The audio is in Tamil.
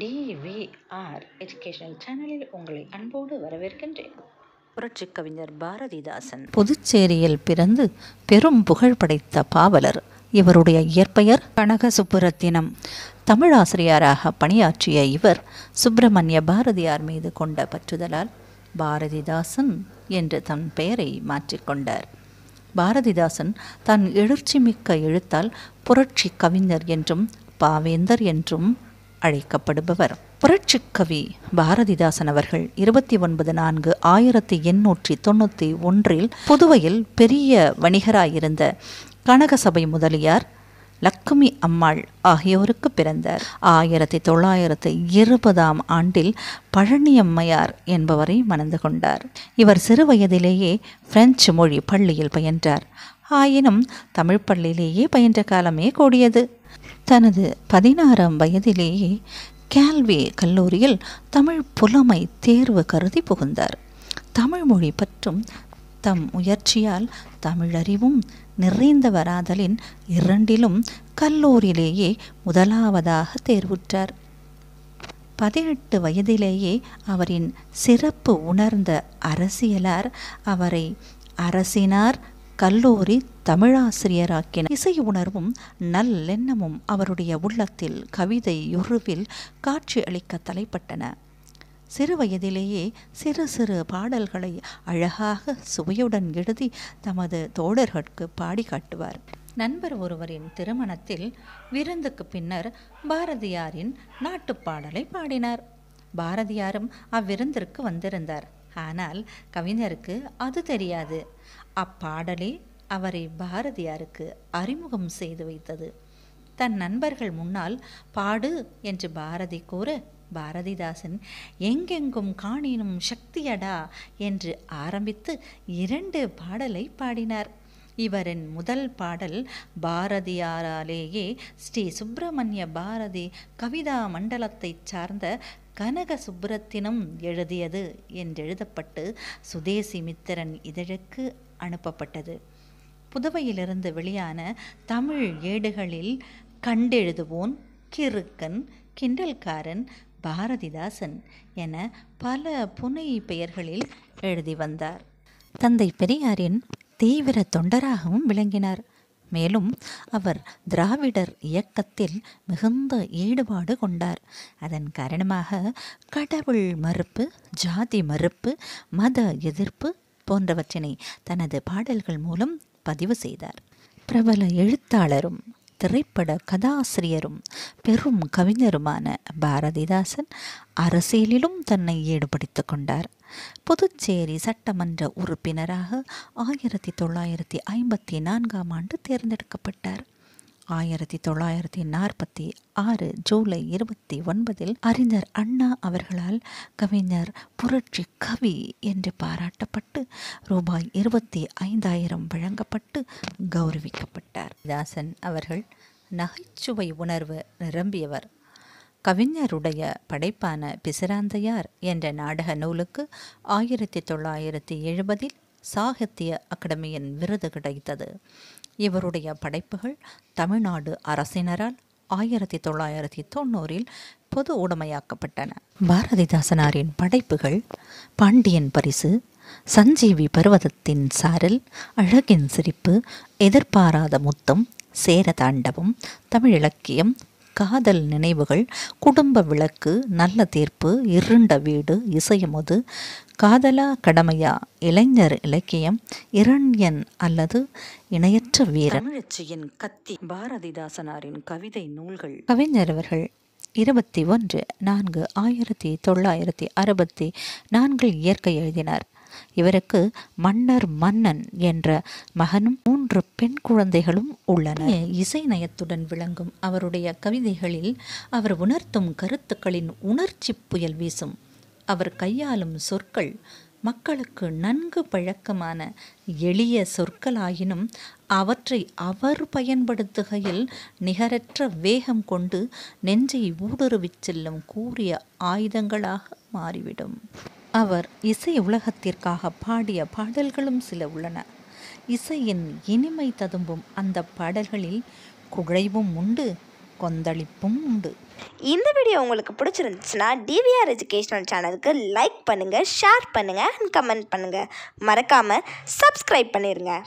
டிவிஆர் எஜுகேஷனல் சேனலில் உங்களை அன்போடு வரவேற்கின்றேன் புரட்சி கவிஞர் பாரதிதாசன் புதுச்சேரியில் பிறந்து பெரும் புகழ் படைத்த பாவலர் இவருடைய இயற்பெயர் கனக சுப்புரத்தினம் தமிழாசிரியராக பணியாற்றிய இவர் சுப்பிரமணிய பாரதியார் மீது கொண்ட பற்றுதலால் பாரதிதாசன் என்று தன் பெயரை மாற்றிக்கொண்டார் பாரதிதாசன் தன் எழுச்சி மிக்க எழுத்தால் புரட்சி கவிஞர் என்றும் பாவேந்தர் என்றும் அழைக்கப்படுபவர் புரட்சிக்கவி பாரதிதாசன் அவர்கள் இருபத்தி ஒன்பது நான்கு ஆயிரத்தி எண்ணூற்றி தொண்ணூற்றி ஒன்றில் புதுவையில் பெரிய வணிகராயிருந்த கனகசபை முதலியார் லக்குமி அம்மாள் ஆகியோருக்கு பிறந்தார் ஆயிரத்தி தொள்ளாயிரத்தி இருபதாம் ஆண்டில் பழனியம்மையார் என்பவரை மணந்து கொண்டார் இவர் சிறு வயதிலேயே பிரெஞ்சு மொழி பள்ளியில் பயின்றார் ஆயினும் தமிழ் பள்ளியிலேயே பயின்ற காலமே கூடியது தனது பதினாறாம் வயதிலேயே கேள்வி கல்லூரியில் தமிழ் புலமை தேர்வு கருதி புகுந்தார் தமிழ் மொழி பற்றும் தம் முயற்சியால் தமிழறிவும் நிறைந்தவராதலின் இரண்டிலும் கல்லூரியிலேயே முதலாவதாக தேர்வுற்றார் பதினெட்டு வயதிலேயே அவரின் சிறப்பு உணர்ந்த அரசியலார் அவரை அரசினார் கல்லூரி தமிழாசிரியராக்கின இசை உணர்வும் நல்லெண்ணமும் அவருடைய உள்ளத்தில் கவிதை உருவில் காட்சி அளிக்க தலைப்பட்டன சிறு வயதிலேயே சிறு சிறு பாடல்களை அழகாக சுவையுடன் எழுதி தமது தோழர்களுக்கு பாடி காட்டுவார் நண்பர் ஒருவரின் திருமணத்தில் விருந்துக்கு பின்னர் பாரதியாரின் நாட்டுப் பாடலை பாடினார் பாரதியாரும் அவ்விருந்திற்கு வந்திருந்தார் ஆனால் கவிஞருக்கு அது தெரியாது அப்பாடலே அவரை பாரதியாருக்கு அறிமுகம் செய்து வைத்தது தன் நண்பர்கள் முன்னால் பாடு என்று பாரதி கூற பாரதிதாசன் எங்கெங்கும் காணினும் சக்தியடா என்று ஆரம்பித்து இரண்டு பாடலை பாடினார் இவரின் முதல் பாடல் பாரதியாராலேயே ஸ்ரீ சுப்பிரமணிய பாரதி கவிதா மண்டலத்தைச் சார்ந்த கனக சுப்பிரத்தினம் எழுதியது என்றெழுதப்பட்டு சுதேசி மித்திரன் இதழுக்கு அனுப்பப்பட்டது புதுவையிலிருந்து வெளியான தமிழ் ஏடுகளில் கண்டெழுதுவோன் கிறுக்கன் கிண்டல்காரன் பாரதிதாசன் என பல புனை பெயர்களில் எழுதி வந்தார் தந்தை பெரியாரின் தீவிர தொண்டராகவும் விளங்கினார் மேலும் அவர் திராவிடர் இயக்கத்தில் மிகுந்த ஈடுபாடு கொண்டார் அதன் காரணமாக கடவுள் மறுப்பு ஜாதி மறுப்பு மத எதிர்ப்பு போன்றவற்றினை தனது பாடல்கள் மூலம் பதிவு செய்தார் பிரபல எழுத்தாளரும் திரைப்பட கதாசிரியரும் பெரும் கவிஞருமான பாரதிதாசன் அரசியலிலும் தன்னை ஈடுபடுத்திக் கொண்டார் புதுச்சேரி சட்டமன்ற உறுப்பினராக ஆயிரத்தி தொள்ளாயிரத்தி ஐம்பத்தி நான்காம் ஆண்டு தேர்ந்தெடுக்கப்பட்டார் ஆயிரத்தி தொள்ளாயிரத்தி நாற்பத்தி ஆறு ஜூலை இருபத்தி ஒன்பதில் அறிஞர் அண்ணா அவர்களால் கவிஞர் புரட்சி கவி என்று பாராட்டப்பட்டு ரூபாய் இருபத்தி ஐந்தாயிரம் வழங்கப்பட்டு கௌரவிக்கப்பட்டார் தாசன் அவர்கள் நகைச்சுவை உணர்வு நிரம்பியவர் கவிஞருடைய படைப்பான பிசிராந்தையார் என்ற நாடக நூலுக்கு ஆயிரத்தி தொள்ளாயிரத்தி எழுபதில் சாகித்ய அகாடமியின் விருது கிடைத்தது இவருடைய படைப்புகள் தமிழ்நாடு அரசினரால் ஆயிரத்தி தொள்ளாயிரத்தி தொண்ணூறில் பொது உடைமையாக்கப்பட்டன பாரதிதாசனாரின் படைப்புகள் பாண்டியன் பரிசு சஞ்சீவி பர்வதத்தின் சாரல் அழகின் சிரிப்பு எதிர்பாராத முத்தம் சேரதாண்டவம் தமிழிலக்கியம் காதல் நினைவுகள் குடும்ப விளக்கு நல்ல தீர்ப்பு இருண்ட வீடு இசையமுது காதலா கடமையா இளைஞர் இலக்கியம் இரண்யன் அல்லது இணையற்ற வீரன் கத்தி பாரதிதாசனாரின் கவிதை நூல்கள் கவிஞர் அவர்கள் இருபத்தி ஒன்று நான்கு ஆயிரத்தி தொள்ளாயிரத்தி அறுபத்தி நான்கில் இயற்கை எழுதினார் இவருக்கு மன்னர் மன்னன் என்ற மகனும் மூன்று பெண் குழந்தைகளும் உள்ளன இசை நயத்துடன் விளங்கும் அவருடைய கவிதைகளில் அவர் உணர்த்தும் கருத்துக்களின் உணர்ச்சி புயல் வீசும் அவர் கையாளும் சொற்கள் மக்களுக்கு நன்கு பழக்கமான எளிய சொற்களாயினும் அவற்றை அவர் பயன்படுத்துகையில் நிகரற்ற வேகம் கொண்டு நெஞ்சை ஊடுருவிச் செல்லும் கூறிய ஆயுதங்களாக மாறிவிடும் அவர் இசை உலகத்திற்காக பாடிய பாடல்களும் சில உள்ளன இசையின் இனிமை ததும்பும் அந்த பாடல்களில் குழைவும் உண்டு கொந்தளிப்பும் உண்டு இந்த வீடியோ உங்களுக்கு பிடிச்சிருந்துச்சுன்னா டிவிஆர் எஜுகேஷனல் சேனலுக்கு லைக் பண்ணுங்கள் ஷேர் பண்ணுங்கள் அண்ட் கமெண்ட் பண்ணுங்கள் மறக்காமல் சப்ஸ்கிரைப் பண்ணிடுங்க